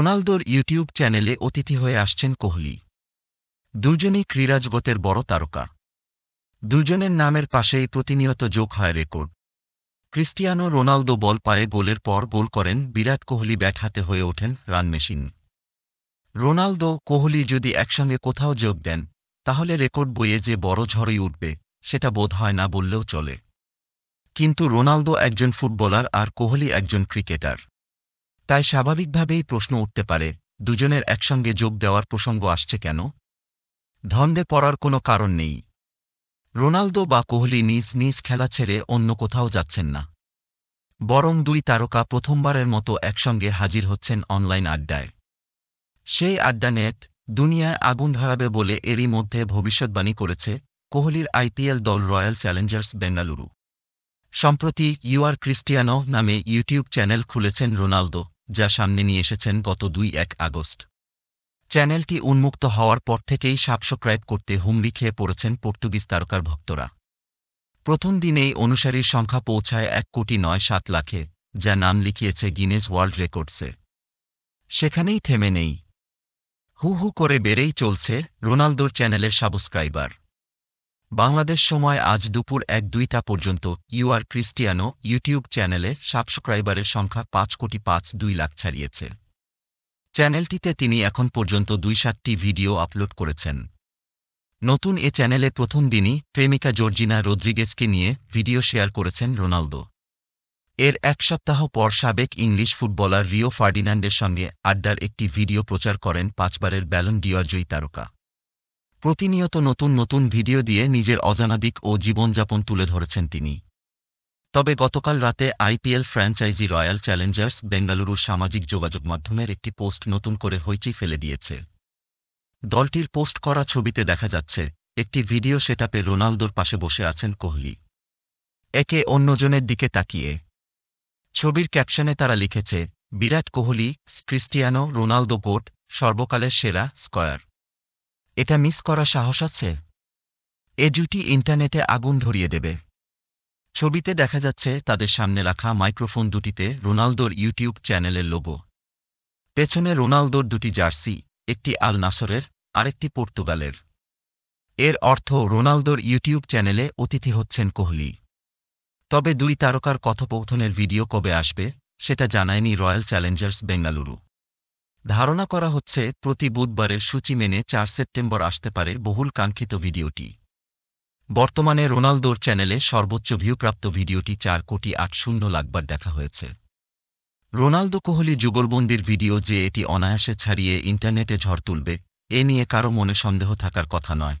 রোনালদোর ইউটিউব চ্যানেলে অতিথি হয়ে আসছেন কোহলি দুজনেই ক্রীড়াজগতের বড় তারকা দুজনের নামের পাশেই প্রতিনিয়ত যোগ হয় রেকর্ড ক্রিস্টিয়ানো রোনালদো বল পায়ে গোলের পর গোল করেন বিরাট কোহলি ব্যাট হাতে হয়ে ওঠেন রান মেশিন রোনালদো কোহলি যদি একসঙ্গে কোথাও যোগ দেন তাহলে রেকর্ড বইয়ে যে বড় ঝড়ই উঠবে সেটা বোধ হয় না বললেও চলে কিন্তু রোনালদো একজন ফুটবলার আর কোহলি একজন ক্রিকেটার তাই স্বাভাবিকভাবেই প্রশ্ন উঠতে পারে দুজনের একসঙ্গে যোগ দেওয়ার প্রসঙ্গ আসছে কেন ধন্দে পড়ার কোনো কারণ নেই রোনালদো বা কোহলি নিজ নিজ খেলা ছেড়ে অন্য কোথাও যাচ্ছেন না বরং দুই তারকা প্রথমবারের মতো একসঙ্গে হাজির হচ্ছেন অনলাইন আড্ডায় সেই আড্ডা নেট দুনিয়ায় আগুন ধরাবে বলে এরই মধ্যে ভবিষ্যৎবাণী করেছে কোহলির আইপিএল দল রয়্যাল চ্যালেঞ্জার্স বেঙ্গালুরু সম্প্রতি ইউ আর ক্রিস্টিয়ানো নামে ইউটিউব চ্যানেল খুলেছেন রোনালদো যা সামনে নিয়ে এসেছেন গত দুই এক আগস্ট চ্যানেলটি উন্মুক্ত হওয়ার পর থেকেই সাবস্ক্রাইব করতে হুমড়ি খেয়ে পড়েছেন পর্তুগিজ তারকার ভক্তরা প্রথম দিনেই অনুসারীর সংখ্যা পৌঁছায় এক কোটি নয় সাত লাখে যা নাম লিখিয়েছে গিনেস ওয়ার্ল্ড রেকর্ডসে সেখানেই থেমে নেই হু হু করে বেড়েই চলছে রোনালদোর চ্যানেলের সাবস্ক্রাইবার বাংলাদেশ সময় আজ দুপুর এক দুইটা পর্যন্ত ইউ আর ক্রিস্টিয়ানো ইউটিউব চ্যানেলে সাবস্ক্রাইবারের সংখ্যা পাঁচ কোটি পাঁচ দুই লাখ ছাড়িয়েছে চ্যানেলটিতে তিনি এখন পর্যন্ত দুই সাতটি ভিডিও আপলোড করেছেন নতুন এ চ্যানেলে প্রথম দিনই প্রেমিকা জর্জিনা রদ্রিগেজকে নিয়ে ভিডিও শেয়ার করেছেন রোনালদো এর এক সপ্তাহ পর সাবেক ইংলিশ ফুটবলার রিও ফার্ডিনান্ডের সঙ্গে আড্ডার একটি ভিডিও প্রচার করেন পাঁচবারের ব্যালন ডিওয়ার জয়ী তারকা প্রতিনিয়ত নতুন নতুন ভিডিও দিয়ে নিজের অজানা দিক ও জীবনযাপন তুলে ধরেছেন তিনি তবে গতকাল রাতে আইপিএল ফ্র্যাঞ্চাইজি রয়্যাল চ্যালেঞ্জার্স বেঙ্গালুরুর সামাজিক যোগাযোগ মাধ্যমের একটি পোস্ট নতুন করে হইচি ফেলে দিয়েছে দলটির পোস্ট করা ছবিতে দেখা যাচ্ছে একটি ভিডিও সেটাপে রোনালদোর পাশে বসে আছেন কোহলি একে অন্যজনের দিকে তাকিয়ে ছবির ক্যাপশনে তারা লিখেছে Virat Kohli Cristiano Ronaldo GOAT সর্বকালের সেরা স্কয়ার এটা মিস করা সাহস আছে এ জুটি ইন্টারনেটে আগুন ধরিয়ে দেবে ছবিতে দেখা যাচ্ছে তাদের সামনে রাখা মাইক্রোফোন দুটিতে রোনালদোর ইউটিউব চ্যানেলের লোগো পেছনে রোনালদোর দুটি জার্সি একটি আল নাসরের আরেকটি পর্তুগালের এর অর্থ রোনালদোর ইউটিউব চ্যানেলে অতিথি হচ্ছেন কোহলি তবে দুই তারকার কথোপকথনের ভিডিও কবে আসবে সেটা জানায়নি রয়্যাল চ্যালেঞ্জার্স বেঙ্গালুরু ধারণা করা হচ্ছে প্রতি বুধবারের সূচি মেনে চার সেপ্টেম্বর আসতে পারে বহুল কাঙ্ক্ষিত ভিডিওটি বর্তমানে রোনালদোর চ্যানেলে সর্বোচ্চ ভিউপ্রাপ্ত ভিডিওটি চার কোটি আট শূন্য লাখবার দেখা হয়েছে রোনালদো কোহলি যুগলবন্দির ভিডিও যে এটি অনায়াসে ছাড়িয়ে ইন্টারনেটে ঝড় তুলবে এ নিয়ে কারো মনে সন্দেহ থাকার কথা নয়